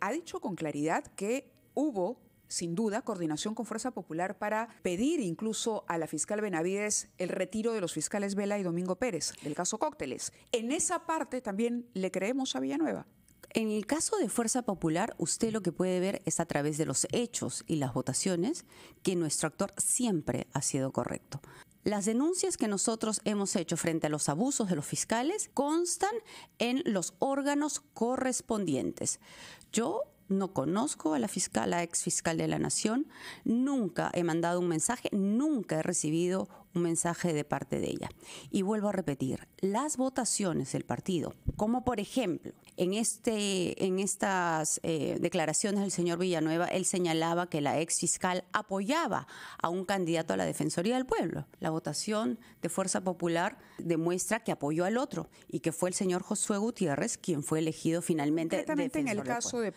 ha dicho con claridad que hubo sin duda, coordinación con Fuerza Popular para pedir incluso a la fiscal Benavides el retiro de los fiscales Vela y Domingo Pérez del caso Cócteles. En esa parte también le creemos a Villanueva. En el caso de Fuerza Popular, usted lo que puede ver es a través de los hechos y las votaciones que nuestro actor siempre ha sido correcto. Las denuncias que nosotros hemos hecho frente a los abusos de los fiscales constan en los órganos correspondientes. Yo no conozco a la fiscal, a ex fiscal de la Nación, nunca he mandado un mensaje, nunca he recibido un mensaje de parte de ella. Y vuelvo a repetir, las votaciones del partido, como por ejemplo en, este, en estas eh, declaraciones del señor Villanueva, él señalaba que la ex fiscal apoyaba a un candidato a la Defensoría del Pueblo. La votación de Fuerza Popular demuestra que apoyó al otro y que fue el señor Josué Gutiérrez quien fue elegido finalmente. en el